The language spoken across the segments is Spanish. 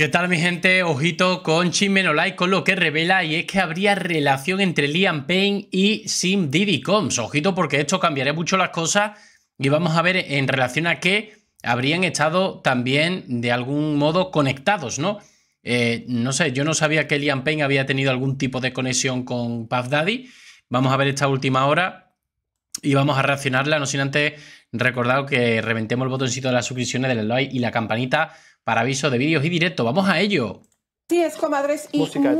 ¿Qué tal mi gente? Ojito con Chimeno con lo que revela y es que habría relación entre Liam Payne y Sim Diddy Combs. Ojito porque esto cambiaría mucho las cosas y vamos a ver en relación a que habrían estado también de algún modo conectados, ¿no? Eh, no sé, yo no sabía que Liam Payne había tenido algún tipo de conexión con Puff Daddy. Vamos a ver esta última hora y vamos a reaccionarla, no sin antes recordar que reventemos el botoncito de las suscripciones, del like y la campanita para aviso de vídeos y directo. ¡Vamos a ello! Sí, es, comadres, y música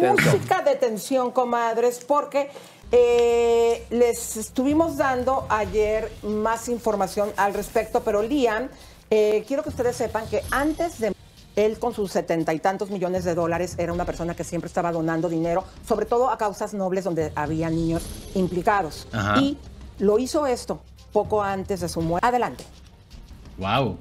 de tensión, comadres, porque eh, les estuvimos dando ayer más información al respecto, pero Liam, eh, quiero que ustedes sepan que antes de él con sus setenta y tantos millones de dólares era una persona que siempre estaba donando dinero, sobre todo a causas nobles donde había niños implicados. Ajá lo hizo esto poco antes de su muerte. Adelante. Wow.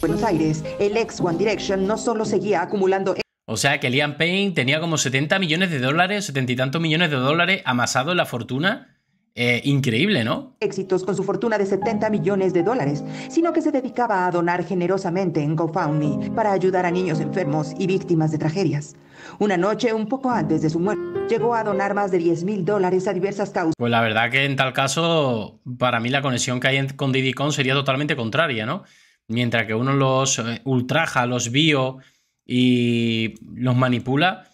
Buenos Aires, el ex One Direction no solo seguía acumulando... E- o sea que Liam Payne tenía como 70 millones de dólares, 70 y tantos millones de dólares amasado en la fortuna eh, increíble, ¿no? Éxitos con su fortuna de 70 millones de dólares, sino que se dedicaba a donar generosamente en GoFundMe para ayudar a niños enfermos y víctimas de tragedias. Una noche, un poco antes de su muerte, llegó a donar más de 10 mil dólares a diversas causas. Pues la verdad que en tal caso, para mí la conexión que hay con Diddy Kong sería totalmente contraria, ¿no? Mientras que uno los eh, ultraja, los vio y los manipula,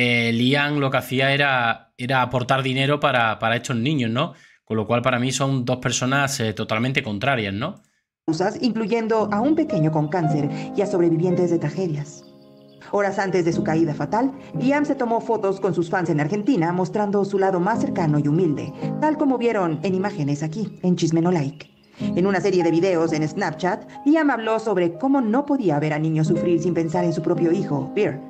eh, Liam lo que hacía era, era aportar dinero para, para, estos niños, ¿no? Con lo cual para mí son dos personas eh, totalmente contrarias, ¿no? Incluyendo a un pequeño con cáncer y a sobrevivientes de tragedias. Horas antes de su caída fatal, Liam se tomó fotos con sus fans en Argentina mostrando su lado más cercano y humilde, tal como vieron en imágenes aquí, en Chismenolike. En una serie de videos en Snapchat, Liam habló sobre cómo no podía ver a niños sufrir sin pensar en su propio hijo, Bear.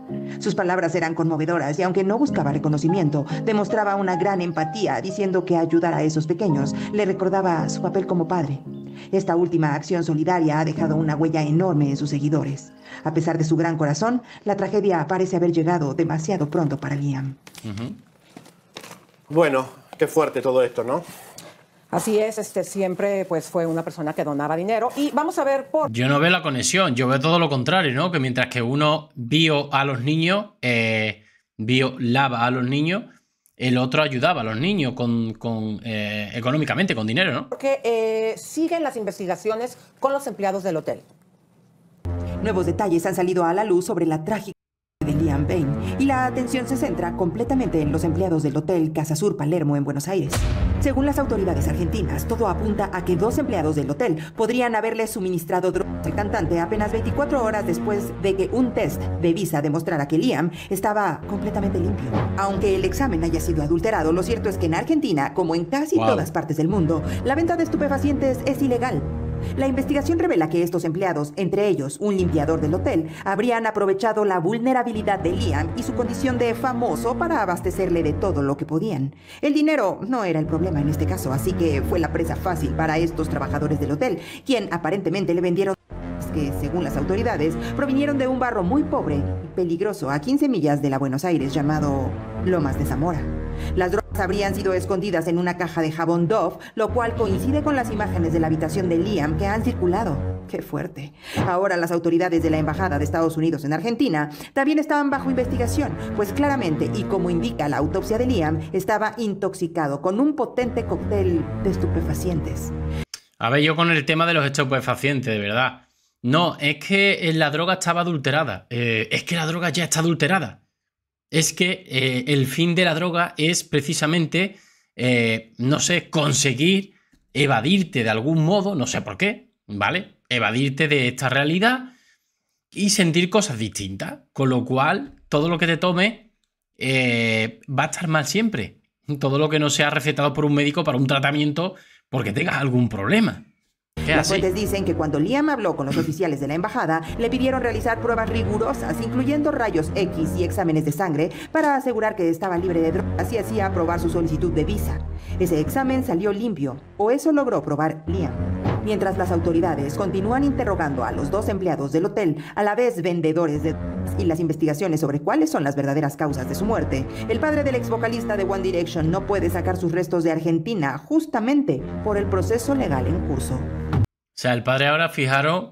Sus palabras eran conmovedoras y aunque no buscaba reconocimiento, demostraba una gran empatía diciendo que ayudar a esos pequeños le recordaba su papel como padre. Esta última acción solidaria ha dejado una huella enorme en sus seguidores. A pesar de su gran corazón, la tragedia parece haber llegado demasiado pronto para Liam. Bueno, qué fuerte todo esto, ¿no? Así es, este siempre pues fue una persona que donaba dinero y vamos a ver por Yo no veo la conexión, yo veo todo lo contrario, ¿no? Que mientras que uno vio a los niños, eh, vio lava a los niños, el otro ayudaba a los niños con, con eh, económicamente, con dinero, ¿no? Porque eh, siguen las investigaciones con los empleados del hotel. Nuevos detalles han salido a la luz sobre la trágica Liam Payne y la atención se centra completamente en los empleados del Hotel Casa Sur Palermo en Buenos Aires. Según las autoridades argentinas, todo apunta a que dos empleados del hotel podrían haberle suministrado drogas al cantante apenas 24 horas después de que un test de visa demostrara que Liam estaba completamente limpio. Aunque el examen haya sido adulterado, lo cierto es que en Argentina, como en casi todas partes del mundo, la venta de estupefacientes es ilegal la investigación revela que estos empleados, entre ellos un limpiador del hotel, habrían aprovechado la vulnerabilidad de Liam y su condición de famoso para abastecerle de todo lo que podían. El dinero no era el problema en este caso, así que fue la presa fácil para estos trabajadores del hotel, quien aparentemente le vendieron que, según las autoridades, provinieron de un barro muy pobre y peligroso a 15 millas de la Buenos Aires llamado Lomas de Zamora. Las habrían sido escondidas en una caja de jabón Dove, lo cual coincide con las imágenes de la habitación de Liam que han circulado. ¡Qué fuerte! Ahora las autoridades de la Embajada de Estados Unidos en Argentina también estaban bajo investigación, pues claramente, y como indica la autopsia de Liam, estaba intoxicado con un potente cóctel de estupefacientes. A ver, yo con el tema de los estupefacientes, de verdad. No, es que la droga estaba adulterada. Eh, es que la droga ya está adulterada es que eh, el fin de la droga es precisamente, eh, no sé, conseguir evadirte de algún modo, no sé por qué, ¿vale? Evadirte de esta realidad y sentir cosas distintas, con lo cual todo lo que te tome eh, va a estar mal siempre. Todo lo que no sea recetado por un médico para un tratamiento porque tengas algún problema. Las fuentes dicen que cuando Liam habló con los oficiales de la embajada, le pidieron realizar pruebas rigurosas, incluyendo rayos X y exámenes de sangre, para asegurar que estaba libre de drogas y así aprobar su solicitud de visa. Ese examen salió limpio, o eso logró probar Liam. Mientras las autoridades continúan interrogando a los dos empleados del hotel, a la vez vendedores de drogas, y las investigaciones sobre cuáles son las verdaderas causas de su muerte, el padre del ex vocalista de One Direction no puede sacar sus restos de Argentina justamente por el proceso legal en curso. O sea, el padre ahora, fijaros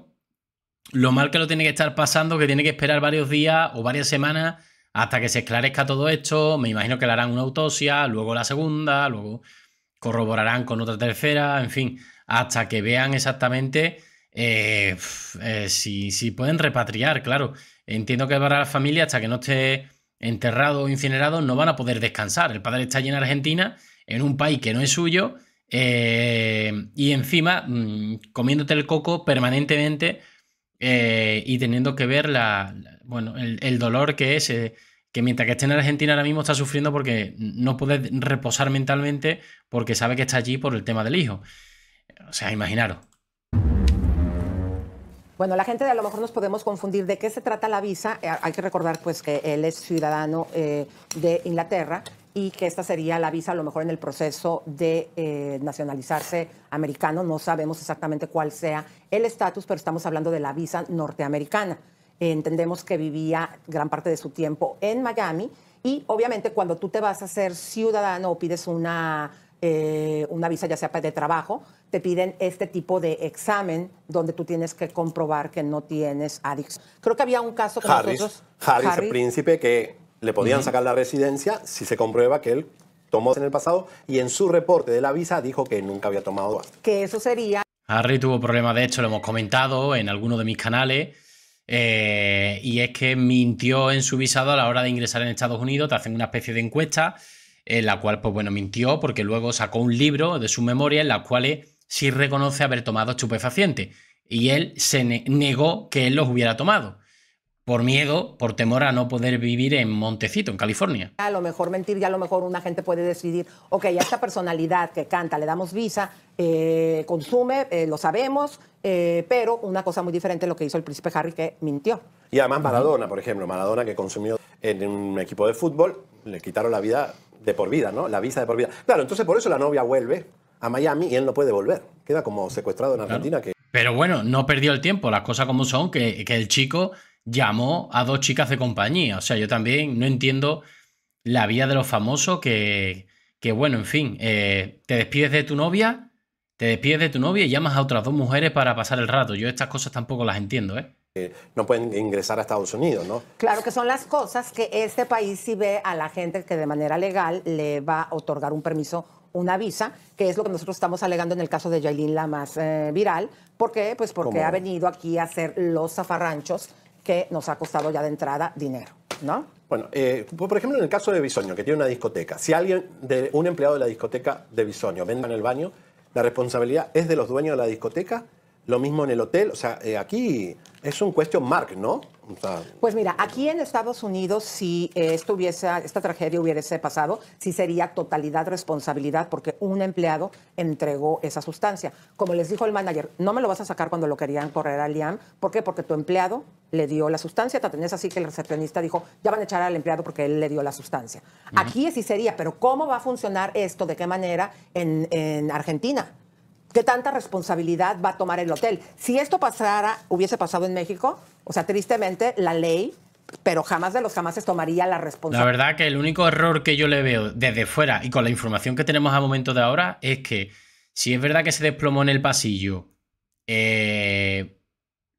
lo mal que lo tiene que estar pasando, que tiene que esperar varios días o varias semanas hasta que se esclarezca todo esto. Me imagino que le harán una autopsia, luego la segunda, luego corroborarán con otra tercera, en fin, hasta que vean exactamente eh, eh, si, si, pueden repatriar, claro. Entiendo que para la familia, hasta que no esté enterrado o incinerado, no van a poder descansar. El padre está allí en Argentina, en un país que no es suyo, eh, y encima, mm, comiéndote el coco permanentemente eh, y teniendo que ver la, bueno, el, dolor que es, eh, que mientras que esté en Argentina ahora mismo está sufriendo porque no puede reposar mentalmente porque sabe que está allí por el tema del hijo. O sea, imaginaros. Bueno, la gente a lo mejor nos podemos confundir de qué se trata la visa. Eh, hay que recordar pues que él es ciudadano eh, de Inglaterra y que esta sería la visa a lo mejor en el proceso de eh, nacionalizarse americano. No sabemos exactamente cuál sea el estatus, pero estamos hablando de la visa norteamericana. Entendemos que vivía gran parte de su tiempo en Miami y obviamente cuando tú te vas a ser ciudadano o pides una eh, una visa ya sea de trabajo, te piden este tipo de examen donde tú tienes que comprobar que no tienes adicción. Creo que había un caso con Harris, nosotros. Harris, el príncipe, que le podían sacar la residencia si se comprueba que él tomó en el pasado y en su reporte de la visa dijo que nunca había tomado Que eso sería... Harry tuvo problemas, de hecho lo hemos comentado en alguno de mis canales, eh, y es que mintió en su visado a la hora de ingresar en Estados Unidos, te hacen una especie de encuesta en la cual, pues bueno, mintió porque luego sacó un libro de su memoria en la cual sí reconoce haber tomado estupefaciente y él se negó que él los hubiera tomado por miedo, por temor a no poder vivir en Montecito, en California. A lo mejor mentir, y a lo mejor una gente puede decidir, ok, a esta personalidad que canta le damos visa, eh, consume, eh, lo sabemos, eh, pero una cosa muy diferente es lo que hizo el príncipe Harry, que mintió. Y además Maradona, por ejemplo, Maradona que consumió en un equipo de fútbol, le quitaron la vida de por vida, ¿no? La visa de por vida. Claro, entonces por eso la novia vuelve a Miami y él no puede volver. Queda como secuestrado en Argentina. Que... Pero bueno, no perdió el tiempo, las cosas como son, que, que el chico llamó a dos chicas de compañía. O sea, yo también no entiendo la vía de los famosos que, que bueno, en fin, eh, te despides de tu novia, te despides de tu novia y llamas a otras dos mujeres para pasar el rato. Yo estas cosas tampoco las entiendo, ¿eh? no pueden ingresar a Estados Unidos, ¿no? Claro que son las cosas que este país sí ve a la gente que de manera legal le va a otorgar un permiso una visa, que es lo que nosotros estamos alegando en el caso de Yailin, la eh, viral. ¿Por qué? Pues porque ha venido aquí a hacer los zafarranchos que nos ha costado ya de entrada dinero, ¿no? Bueno, eh, por ejemplo, en el caso de Bisoño, que tiene una discoteca, si alguien, un empleado de la discoteca de Bisoño, vende en el baño, la responsabilidad es de los dueños de la discoteca lo mismo en el hotel, o sea, eh, aquí es un question mark, ¿no? pues mira, aquí en Estados Unidos, si eh, esta tragedia hubiese pasado, sí sería totalidad responsabilidad porque un empleado entregó esa sustancia. Como les dijo el manager, no me lo vas a sacar cuando lo querían correr a Liam. ¿Por qué? Porque tu empleado le dio la sustancia. Te tenés así que el recepcionista dijo, ya van a echar al empleado porque él le dio la sustancia. Aquí sí sería, pero ¿cómo va a funcionar esto? ¿De qué manera en, en Argentina? ¿Qué tanta responsabilidad va a tomar el hotel? Si esto pasara, hubiese pasado en México, o sea, tristemente, la ley pero jamás de los se tomaría la responsabilidad. La verdad que el único error que yo le veo desde fuera y con la información que tenemos a momento de ahora es que si es verdad que se desplomó en el pasillo eh,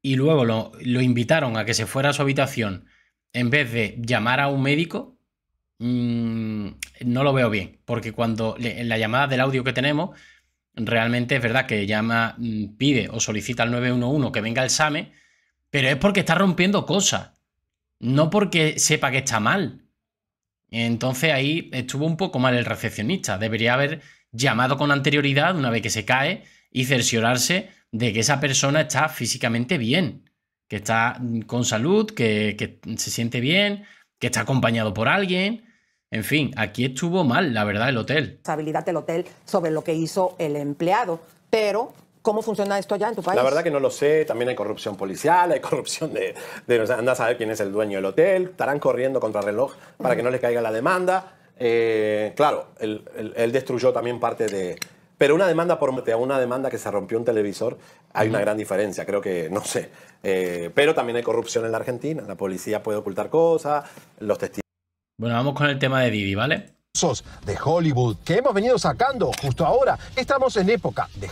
y luego lo, lo, invitaron a que se fuera a su habitación en vez de llamar a un médico, mm, no lo veo bien, porque cuando en la llamada del audio que tenemos realmente es verdad que llama, mm, pide o solicita al 911 que venga el SAME, pero es porque está rompiendo cosas, no porque sepa que está mal. Entonces ahí estuvo un poco mal el recepcionista. Debería haber llamado con anterioridad una vez que se cae y cerciorarse de que esa persona está físicamente bien, que está mm, con salud, que, que se siente bien, que está acompañado por alguien en fin, aquí estuvo mal, la verdad, el hotel. Responsabilidad del hotel sobre lo que hizo el empleado, pero ¿Cómo funciona esto allá en tu país? La verdad que no lo sé. También hay corrupción policial, hay corrupción de, de a saber quién es el dueño del hotel. Estarán corriendo contra reloj para que no les caiga la demanda. Eh, claro, él, destruyó también parte de. Pero una demanda por una demanda que se rompió un televisor, hay una gran diferencia, creo que, no sé. Eh, pero también hay corrupción en la Argentina, la policía puede ocultar cosas, los testigos. Bueno, vamos con el tema de Didi, ¿vale? De Hollywood que hemos venido sacando justo ahora. Estamos en época de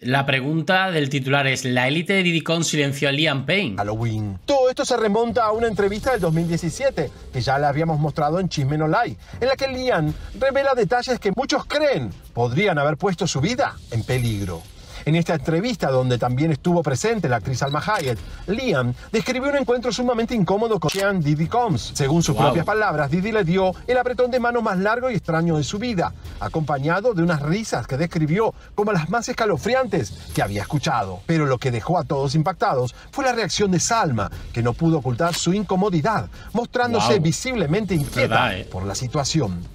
la pregunta del titular es: ¿La élite de Didicon silenció a Liam Payne? Halloween. Todo esto se remonta a una entrevista del 2017, que ya la habíamos mostrado en Chisme No Lie, en la que Liam revela detalles que muchos creen podrían haber puesto su vida en peligro. En esta entrevista, donde también estuvo presente la actriz Alma Hayek, Liam describió un encuentro sumamente incómodo con Sean Diddy Combs. Según sus propias palabras, Diddy le dio el apretón de mano más largo y extraño de su vida, acompañado de unas risas que describió como las más escalofriantes que había escuchado. Pero lo que dejó a todos impactados fue la reacción de Salma, que no pudo ocultar su incomodidad, mostrándose visiblemente inquieta eh. por la situación.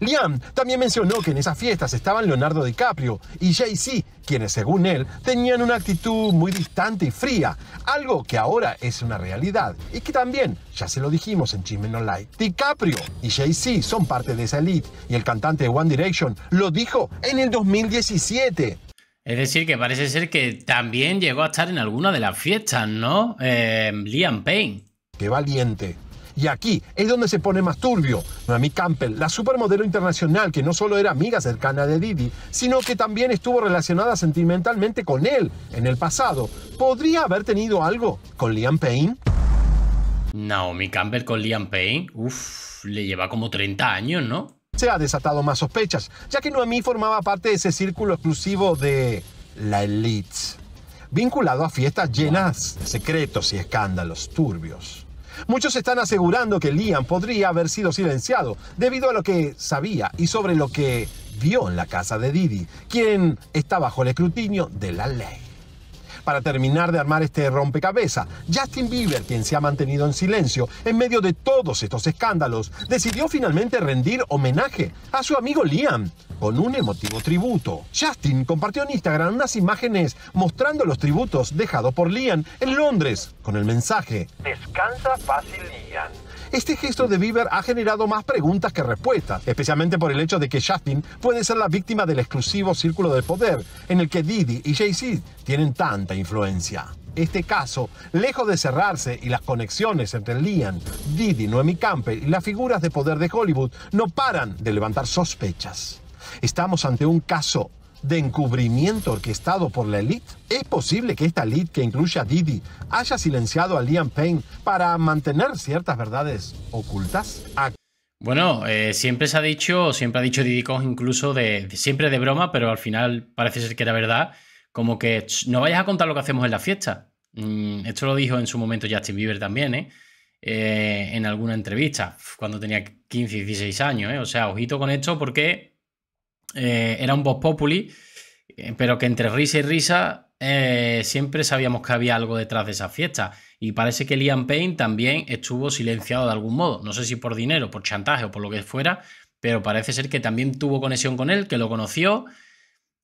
Liam también mencionó que en esas fiestas estaban Leonardo DiCaprio y Jay-Z, quienes según él tenían una actitud muy distante y fría, algo que ahora es una realidad y que también, ya se lo dijimos en Chisme No Light, DiCaprio y Jay-Z son parte de esa elite y el cantante de One Direction lo dijo en el 2017. Es decir, que parece ser que también llegó a estar en alguna de las fiestas, ¿no? Eh, Liam Payne. Qué valiente. Y aquí es donde se pone más turbio. Naomi Campbell, la supermodelo internacional que no solo era amiga cercana de Didi, sino que también estuvo relacionada sentimentalmente con él en el pasado, ¿podría haber tenido algo con Liam Payne? Naomi Campbell con Liam Payne, uff, le lleva como 30 años, ¿no? Se ha desatado más sospechas, ya que Noemí formaba parte de ese círculo exclusivo de la elite, vinculado a fiestas llenas de secretos y escándalos turbios. Muchos están asegurando que Liam podría haber sido silenciado debido a lo que sabía y sobre lo que vio en la casa de Didi, quien está bajo el escrutinio de la ley para terminar de armar este rompecabezas. Justin Bieber, quien se ha mantenido en silencio en medio de todos estos escándalos, decidió finalmente rendir homenaje a su amigo Liam con un emotivo tributo. Justin compartió en Instagram unas imágenes mostrando los tributos dejados por Liam en Londres con el mensaje Descansa fácil Liam. Este gesto de Bieber ha generado más preguntas que respuestas, especialmente por el hecho de que Justin puede ser la víctima del exclusivo círculo de poder en el que Didi y Jay-Z tienen tanta influencia. Este caso, lejos de cerrarse y las conexiones entre Liam, Didi, Noemi Campbell y las figuras de poder de Hollywood no paran de levantar sospechas. Estamos ante un caso de encubrimiento orquestado por la elite? ¿Es posible que esta elite, que incluye a Didi, haya silenciado a Liam Payne para mantener ciertas verdades ocultas? bueno, eh, siempre se ha dicho, siempre ha dicho Didi Koch incluso de, siempre de broma, pero al final parece ser que era verdad, como que no vayas a contar lo que hacemos en la fiesta. Mm, esto lo dijo en su momento Justin Bieber también, ¿eh? eh en alguna entrevista, cuando tenía 15, 16 años, ¿eh? O sea, ojito con esto porque eh, era un voz populi, eh, pero que entre risa y risa eh, siempre sabíamos que había algo detrás de esa fiesta. Y parece que Liam Payne también estuvo silenciado de algún modo. No sé si por dinero, por chantaje o por lo que fuera, pero parece ser que también tuvo conexión con él, que lo conoció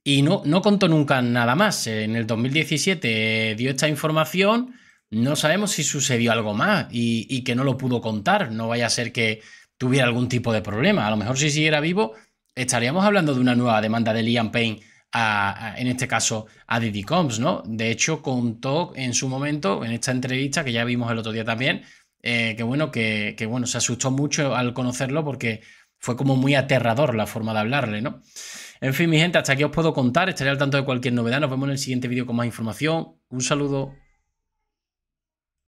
y no, no contó nunca nada más. En el 2017 dio esta información. No sabemos si sucedió algo más y, y que no lo pudo contar. No vaya a ser que tuviera algún tipo de problema. A lo mejor si siguiera vivo, estaríamos hablando de una nueva demanda de Liam Payne a, en este caso a Diddy Combs, ¿no? De hecho, contó en su momento, en esta entrevista que ya vimos el otro día también, eh, que bueno, que, bueno, se asustó mucho al conocerlo porque fue como muy aterrador la forma de hablarle, ¿no? En fin, mi gente, hasta aquí os puedo contar, estaré al tanto de cualquier novedad, nos vemos en el siguiente vídeo con más información, un saludo.